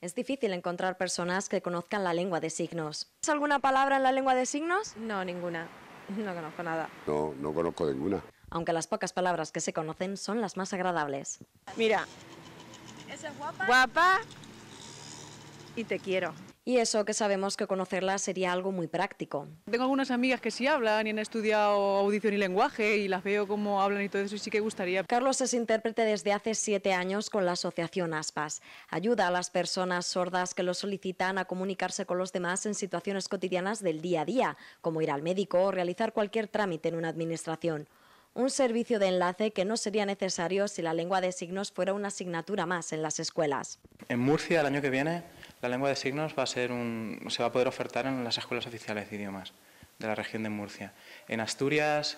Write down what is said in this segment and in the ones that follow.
Es difícil encontrar personas que conozcan la lengua de signos. ¿Es alguna palabra en la lengua de signos? No, ninguna. No conozco nada. No, no conozco ninguna. Aunque las pocas palabras que se conocen son las más agradables. Mira. ¿Esa es guapa? Guapa y te quiero y eso que sabemos que conocerla sería algo muy práctico. Tengo algunas amigas que sí hablan y han estudiado audición y lenguaje y las veo cómo hablan y todo eso y sí que gustaría. Carlos es intérprete desde hace siete años con la asociación ASPAS. Ayuda a las personas sordas que lo solicitan a comunicarse con los demás en situaciones cotidianas del día a día, como ir al médico o realizar cualquier trámite en una administración un servicio de enlace que no sería necesario si la lengua de signos fuera una asignatura más en las escuelas. En Murcia el año que viene la lengua de signos va a ser un, se va a poder ofertar en las escuelas oficiales de idiomas de la región de Murcia. En Asturias,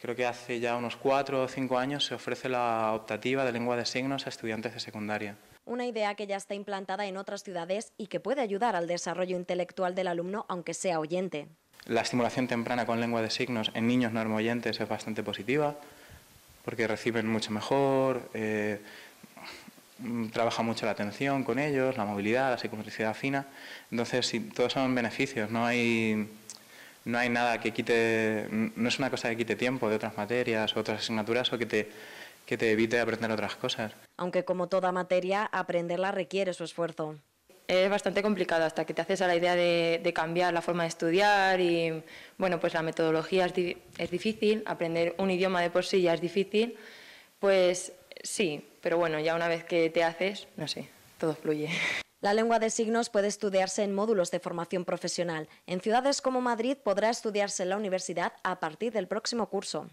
creo que hace ya unos cuatro o cinco años, se ofrece la optativa de lengua de signos a estudiantes de secundaria. Una idea que ya está implantada en otras ciudades y que puede ayudar al desarrollo intelectual del alumno, aunque sea oyente. La estimulación temprana con lengua de signos en niños normoyentes es bastante positiva, porque reciben mucho mejor, eh, Mm, trabaja mucho la atención con ellos, la movilidad, la psicomotricidad fina. Entonces, todos son beneficios, no hay, no hay nada que quite, no es una cosa que quite tiempo de otras materias otras asignaturas o que te, que te evite aprender otras cosas. Aunque como toda materia, aprenderla requiere su esfuerzo. Es bastante complicado hasta que te haces a la idea de, cambiar la forma de estudiar y bueno, pues la metodología es difícil, aprender un idioma de por sí ya es difícil, pues sí, pero bueno, ya una vez que te haces, no sé, todo fluye. La lengua de signos puede estudiarse en módulos de formación profesional. En ciudades como Madrid podrá estudiarse en la universidad a partir del próximo curso.